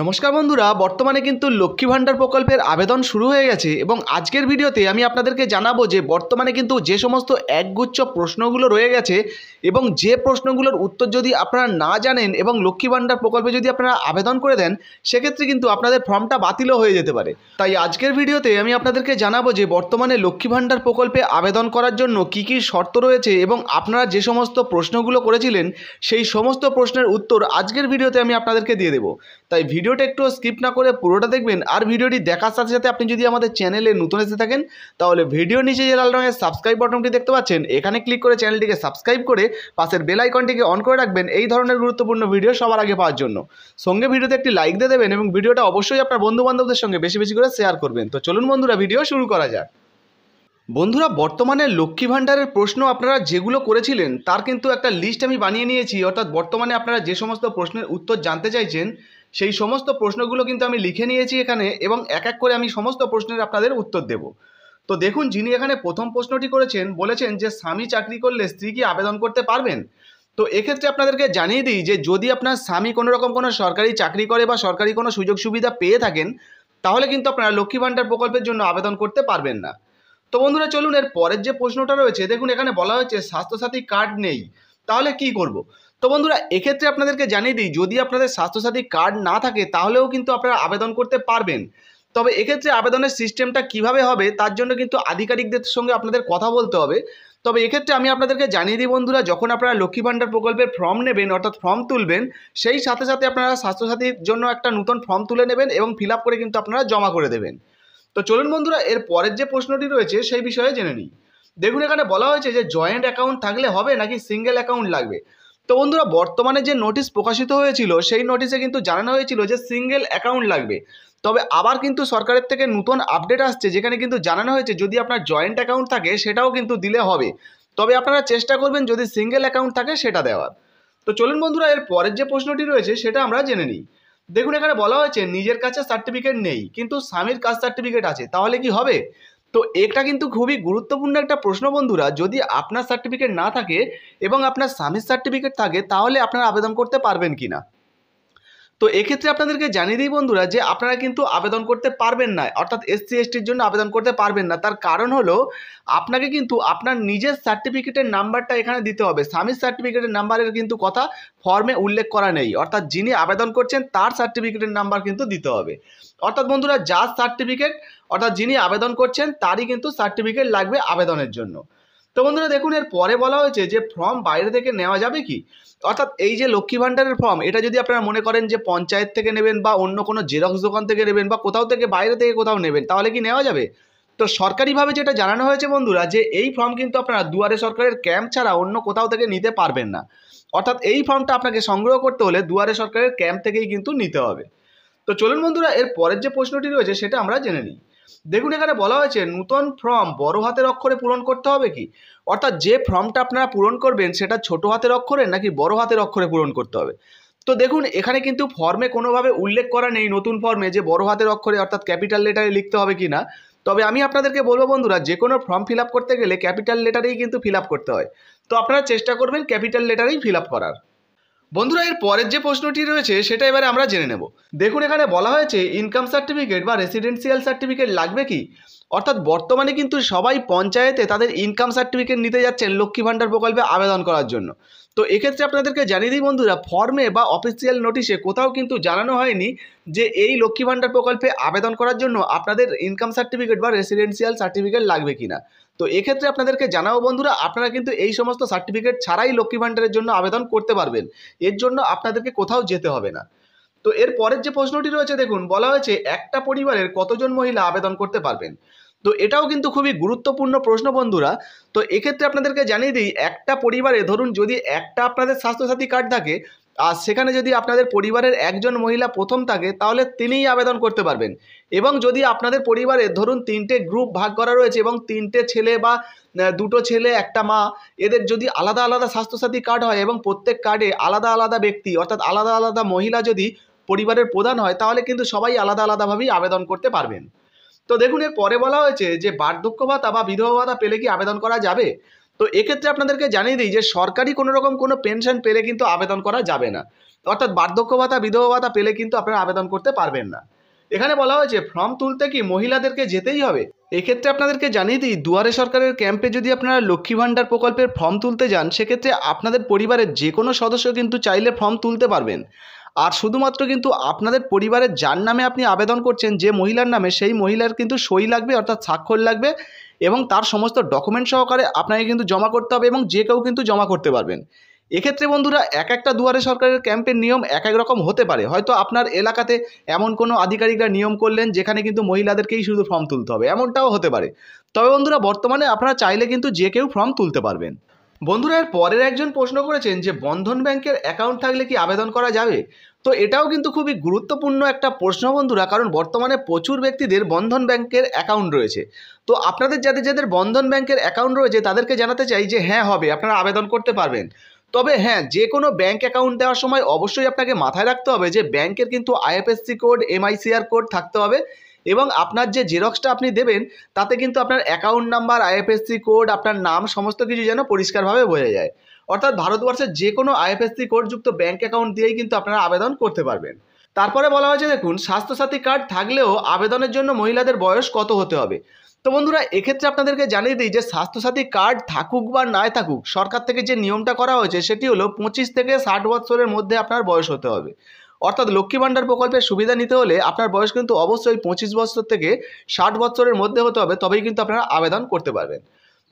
নমস্কার বন্ধুরা বর্তমানে কিন্তু লক্ষ্মী ভাণ্ডার প্রকল্পের আবেদন শুরু হয়ে গেছে এবং আজকের ভিডিওতে আমি আপনাদেরকে জানাবো যে বর্তমানে কিন্তু যে সমস্ত একগুচ্ছ প্রশ্নগুলো রয়ে গেছে এবং যে প্রশ্নগুলোর উত্তর যদি আপনারা না জানেন এবং লক্ষ্মী ভাণ্ডার প্রকল্পে যদি আপনারা আবেদন করে দেন সেক্ষেত্রে কিন্তু আপনাদের ফর্মটা বাতিলও হয়ে যেতে পারে তাই আজকের ভিডিওতে আমি আপনাদেরকে জানাবো যে বর্তমানে লক্ষ্মী ভাণ্ডার প্রকল্পে আবেদন করার জন্য কি কি শর্ত রয়েছে এবং আপনারা যে সমস্ত প্রশ্নগুলো করেছিলেন সেই সমস্ত প্রশ্নের উত্তর আজকের ভিডিওতে আমি আপনাদেরকে দিয়ে দেবো তাই ভিডিওটা একটু স্কিপ না করে পুরোটা দেখবেন আর ভিডিওটি দেখার সাথে সাথে আপনি যদি আমাদের চ্যানেলে নতুন এসে থাকেন তাহলে ভিডিও নিচে যে লাল রঙের সাবস্ক্রাইব বটনটি দেখতে পাচ্ছেন এখানে ক্লিক করে চ্যানেলটিকে সাবস্ক্রাইব করে পাশের বেল আইকনটিকে অন করে রাখবেন এই ধরনের গুরুত্বপূর্ণ ভিডিও সবার আগে পাওয়ার জন্য সঙ্গে ভিডিওতে একটি লাইক দিয়ে দেবেন এবং ভিডিওটা অবশ্যই আপনার বন্ধু বান্ধবদের সঙ্গে বেশি বেশি করে শেয়ার করবেন তো চলুন বন্ধুরা ভিডিও শুরু করা যাক বন্ধুরা বর্তমানে লক্ষ্মী ভাণ্ডারের প্রশ্ন আপনারা যেগুলো করেছিলেন তার কিন্তু একটা লিস্ট আমি বানিয়ে নিয়েছি অর্থাৎ বর্তমানে আপনারা যে সমস্ত প্রশ্নের উত্তর জানতে চাইছেন সেই সমস্ত প্রশ্নগুলো কিন্তু আমি লিখে নিয়েছি এখানে এবং এক এক করে আমি সমস্ত প্রশ্নের আপনাদের উত্তর দেব তো দেখুন যিনি এখানে প্রথম প্রশ্নটি করেছেন বলেছেন যে স্বামী চাকরি করলে স্ত্রী কি আবেদন করতে পারবেন তো এক্ষেত্রে আপনাদেরকে জানিয়ে দিই যে যদি আপনার স্বামী কোনো রকম কোনো সরকারি চাকরি করে বা সরকারি কোনো সুযোগ সুবিধা পেয়ে থাকেন তাহলে কিন্তু আপনারা লক্ষ্মী ভাণ্ডার প্রকল্পের জন্য আবেদন করতে পারবেন না তো বন্ধুরা চলুন এর পরের যে প্রশ্নটা রয়েছে দেখুন এখানে বলা হয়েছে স্বাস্থ্যসাথী কার্ড নেই তাহলে কি করব তো বন্ধুরা এক্ষেত্রে আপনাদেরকে জানিয়ে দিই যদি আপনাদের স্বাস্থ্যসাথী কার্ড না থাকে তাহলেও কিন্তু আপনারা আবেদন করতে পারবেন তবে এক্ষেত্রে আবেদনের সিস্টেমটা কিভাবে হবে তার জন্য কিন্তু আধিকারিকদের সঙ্গে আপনাদের কথা বলতে হবে তবে এক্ষেত্রে আমি আপনাদেরকে জানিয়ে দিই বন্ধুরা যখন আপনারা লক্ষ্মী ভাণ্ডার প্রকল্পের ফর্ম নেবেন অর্থাৎ ফর্ম তুলবেন সেই সাথে সাথে আপনারা স্বাস্থ্যসাথীর জন্য একটা নতুন ফর্ম তুলে নেবেন এবং ফিল করে কিন্তু আপনারা জমা করে দেবেন তো চলুন বন্ধুরা এর পরের যে প্রশ্নটি রয়েছে সেই বিষয়ে জেনে নিই দেখুন এখানে বলা হয়েছে যে জয়েন্ট অ্যাকাউন্ট থাকলে হবে নাকি সিঙ্গেল অ্যাকাউন্ট লাগবে তো বন্ধুরা বর্তমানে যে নোটিশ প্রকাশিত হয়েছিল সেই নোটিশে কিন্তু জানানো হয়েছিল যে সিঙ্গেল অ্যাকাউন্ট লাগবে তবে আবার কিন্তু সরকারের থেকে নতুন আপডেট আসছে যেখানে কিন্তু জানানো হয়েছে যদি আপনার জয়েন্ট অ্যাকাউন্ট থাকে সেটাও কিন্তু দিলে হবে তবে আপনারা চেষ্টা করবেন যদি সিঙ্গেল অ্যাকাউন্ট থাকে সেটা দেওয়ার তো চলুন বন্ধুরা এর পরের যে প্রশ্নটি রয়েছে সেটা আমরা জেনে নিই দেখুন এখানে বলা হয়েছে নিজের কাছে সার্টিফিকেট নেই কিন্তু স্বামীর কাজ সার্টিফিকেট আছে তাহলে কি হবে তো এটা কিন্তু খুবই গুরুত্বপূর্ণ একটা প্রশ্ন বন্ধুরা যদি আপনার সার্টিফিকেট না থাকে এবং আপনার স্বামীর সার্টিফিকেট থাকে তাহলে আপনারা আবেদন করতে পারবেন কি না তো এক্ষেত্রে আপনাদেরকে জানিয়ে দিই বন্ধুরা যে আপনারা কিন্তু আবেদন করতে পারবেন না অর্থাৎ এসসি এসটির জন্য আবেদন করতে পারবেন না তার কারণ হলো আপনাকে কিন্তু আপনার নিজের সার্টিফিকেটের নাম্বারটা এখানে দিতে হবে স্বামীর সার্টিফিকেটের নাম্বারের কিন্তু কথা ফর্মে উল্লেখ করা নেই অর্থাৎ যিনি আবেদন করছেন তার সার্টিফিকেটের নাম্বার কিন্তু দিতে হবে অর্থাৎ বন্ধুরা যার সার্টিফিকেট অর্থাৎ যিনি আবেদন করছেন তারই কিন্তু সার্টিফিকেট লাগবে আবেদনের জন্য তো বন্ধুরা দেখুন এর পরে বলা হয়েছে যে ফর্ম বাইরে থেকে নেওয়া যাবে কি অর্থাৎ এই যে লক্ষ্মী ভাণ্ডারের ফর্ম এটা যদি আপনারা মনে করেন যে পঞ্চায়েত থেকে নেবেন বা অন্য কোনো জেরক্স দোকান থেকে নেবেন বা কোথাও থেকে বাইরে থেকে কোথাও নেবেন তাহলে কি নেওয়া যাবে তো সরকারিভাবে যেটা জানানো হয়েছে বন্ধুরা যে এই ফর্ম কিন্তু আপনারা দুয়ারে সরকারের ক্যাম্প ছাড়া অন্য কোথাও থেকে নিতে পারবেন না অর্থাৎ এই ফর্মটা আপনাকে সংগ্রহ করতে হলে দুয়ারে সরকারের ক্যাম্প থেকেই কিন্তু নিতে হবে তো চলুন বন্ধুরা এর পরের যে প্রশ্নটি রয়েছে সেটা আমরা জেনে নিই দেখুন এখানে বলা হয়েছে নূতন ফর্ম বড় হাতের অক্ষরে পূরণ করতে হবে কি অর্থাৎ যে ফর্মটা আপনারা পূরণ করবেন সেটা ছোট হাতের অক্ষরে নাকি বড় হাতের অক্ষরে পূরণ করতে হবে তো দেখুন এখানে কিন্তু ফর্মে কোনোভাবে উল্লেখ করা নেই নতুন ফর্মে যে বড় হাতের অক্ষরে অর্থাৎ ক্যাপিটাল লেটারে লিখতে হবে কি না তবে আমি আপনাদেরকে বলবো বন্ধুরা যে কোনো ফর্ম ফিল করতে গেলে ক্যাপিটাল লেটারেই কিন্তু ফিল করতে হয় তো আপনারা চেষ্টা করবেন ক্যাপিটাল লেটারেই ফিল করার বন্ধুরা এর পরের যে প্রশ্নটি রয়েছে সেটা এবারে আমরা জেনে নেব দেখুন এখানে বলা হয়েছে ইনকাম সার্টিফিকেট বা রেসিডেন্সিয়াল সার্টিফিকেট লাগবে কি অর্থাৎ বর্তমানে কিন্তু সবাই পঞ্চায়েতে তাদের ইনকাম সার্টিফিকেট নিতে যাচ্ছেন লক্ষ্মী ভাণ্ডার প্রকল্পে আবেদন করার জন্য তো এক্ষেত্রে আপনাদেরকে জানিয়ে দিই বন্ধুরা ফর্মে বা অফিসিয়াল নোটিশে কোথাও কিন্তু জানানো হয়নি যে এই লক্ষ্মী ভাণ্ডার প্রকল্পে আবেদন করার জন্য আপনাদের ইনকাম সার্টিফিকেট বা রেসিডেন্সিয়াল সার্টিফিকেট লাগবে কিনা তো এক্ষেত্রে আপনাদেরকে জানাবো বন্ধুরা আপনারা কিন্তু এই সমস্ত সার্টিফিকেট ছাড়াই লক্ষ্মী ভান্ডারের জন্য আবেদন করতে পারবেন এর জন্য আপনাদেরকে কোথাও যেতে হবে না তো এর পরের যে প্রশ্নটি রয়েছে দেখুন বলা হয়েছে একটা পরিবারের কতজন মহিলা আবেদন করতে পারবেন তো এটাও কিন্তু খুবই গুরুত্বপূর্ণ প্রশ্ন বন্ধুরা তো এক্ষেত্রে আপনাদেরকে জানিয়ে দিই একটা পরিবারে ধরুন যদি একটা আপনাদের স্বাস্থ্যসাথী কার্ড থাকে আর সেখানে যদি আপনাদের পরিবারের একজন মহিলা প্রথম থাকে তাহলে তিনিই আবেদন করতে পারবেন এবং যদি আপনাদের পরিবারে ধরুন তিনটে গ্রুপ ভাগ করা রয়েছে এবং তিনটে ছেলে বা দুটো ছেলে একটা মা এদের যদি আলাদা আলাদা স্বাস্থ্যসাথী কার্ড হয় এবং প্রত্যেক কার্ডে আলাদা আলাদা ব্যক্তি অর্থাৎ আলাদা আলাদা মহিলা যদি পরিবারের প্রধান হয় তাহলে কিন্তু সবাই আলাদা আলাদাভাবেই আবেদন করতে পারবেন তো দেখুন এর পরে বলা হয়েছে যে বার্ধক্য ভাতা বা বিধবা ভাতা পেলে কি আবেদন করা যাবে তো এক্ষেত্রে আপনাদেরকে জানিয়ে দিই যে সরকারি কোনো রকম কোনো পেনশন পেলে কিন্তু আবেদন করা যাবে না অর্থাৎ বার্ধক্য ভাতা বিধবা ভাতা পেলে কিন্তু আপনারা আবেদন করতে পারবেন না এখানে বলা হয়েছে ফর্ম তুলতে কি মহিলাদেরকে যেতেই হবে এক্ষেত্রে আপনাদেরকে জানিয়ে দিই দুয়ারে সরকারের ক্যাম্পে যদি আপনারা লক্ষ্মী ভাণ্ডার প্রকল্পের ফর্ম তুলতে যান সেক্ষেত্রে আপনাদের পরিবারের যে কোনো সদস্য কিন্তু চাইলে ফর্ম তুলতে পারবেন আর শুধুমাত্র কিন্তু আপনাদের পরিবারের যার নামে আপনি আবেদন করছেন যে মহিলার নামে সেই মহিলার কিন্তু সই লাগবে অর্থাৎ স্বাক্ষর লাগবে এবং তার সমস্ত ডকুমেন্ট সহকারে আপনাকে কিন্তু জমা করতে হবে এবং যে কেউ কিন্তু জমা করতে পারবেন এক্ষেত্রে বন্ধুরা এক একটা দুয়ারে সরকারের ক্যাম্পের নিয়ম এক এক রকম হতে পারে হয়তো আপনার এলাকাতে এমন কোনো আধিকারিকরা নিয়ম করলেন যেখানে কিন্তু মহিলাদেরকেই শুধু ফর্ম তুলতে হবে এমনটাও হতে পারে তবে বন্ধুরা বর্তমানে আপনারা চাইলে কিন্তু যে কেউ ফর্ম তুলতে পারবেন বন্ধুরা এর পরের একজন প্রশ্ন করেছেন যে বন্ধন ব্যাংকের অ্যাকাউন্ট থাকলে কি আবেদন করা যাবে তো এটাও কিন্তু খুবই গুরুত্বপূর্ণ একটা প্রশ্ন বন্ধুরা কারণ বর্তমানে প্রচুর ব্যক্তিদের বন্ধন ব্যাংকের অ্যাকাউন্ট রয়েছে তো আপনাদের যাদের যাদের বন্ধন ব্যাংকের অ্যাকাউন্ট রয়েছে তাদেরকে জানাতে চাই যে হ্যাঁ হবে আপনারা আবেদন করতে পারবেন তবে হ্যাঁ যে কোনো ব্যাঙ্ক অ্যাকাউন্ট দেওয়ার সময় অবশ্যই আপনাকে মাথায় রাখতে হবে যে ব্যাংকের কিন্তু আইএফএসসি কোড এমআইসিআর কোড থাকতে হবে এবং আপনার যে জেরক্সটা আপনি দেবেন তাতে কিন্তু আপনার অ্যাকাউন্ট নাম্বার আইএফএসসি কোড আপনার নাম সমস্ত কিছু যেন পরিষ্কারভাবে বোঝা যায় অর্থাৎ ভারতবর্ষের যে কোনো আইএফএসসি কোডযুক্ত ব্যাঙ্ক অ্যাকাউন্ট দিয়েই কিন্তু আপনারা আবেদন করতে পারবেন তারপরে বলা হয়েছে দেখুন স্বাস্থ্যসাথী কার্ড থাকলেও আবেদনের জন্য মহিলাদের বয়স কত হতে হবে তো বন্ধুরা এক্ষেত্রে আপনাদেরকে জানিয়ে দিই যে স্বাস্থ্যসাথী কার্ড থাকুক বা নাই থাকুক সরকার থেকে যে নিয়মটা করা হয়েছে সেটি হলো পঁচিশ থেকে ষাট বছরের মধ্যে আপনার বয়স হতে হবে অর্থাৎ লক্ষ্মী ভাণ্ডার প্রকল্পের সুবিধা নিতে হলে আপনার বয়স কিন্তু অবশ্যই পঁচিশ বছর থেকে ষাট বছরের মধ্যে হতে হবে তবেই কিন্তু আপনারা আবেদন করতে পারবেন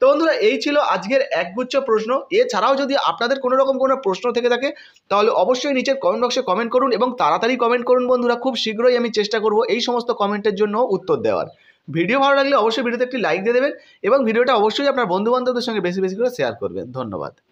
তো বন্ধুরা এই ছিল আজকের একগুচ্ছ প্রশ্ন এছাড়াও যদি আপনাদের কোনো রকম কোনো প্রশ্ন থেকে থাকে তাহলে অবশ্যই নিচের কমেন্ট বক্সে কমেন্ট করুন এবং তাড়াতাড়ি কমেন্ট করুন বন্ধুরা খুব শীঘ্রই আমি চেষ্টা করব এই সমস্ত কমেন্টের জন্য উত্তর দেওয়ার ভিডিও ভালো লাগলে অবশ্যই ভিডিওতে একটি লাইক দিয়ে দেবেন এবং ভিডিওটা অবশ্যই আপনার বন্ধুবান্ধবদের সঙ্গে বেশি বেশি করে শেয়ার করবেন ধন্যবাদ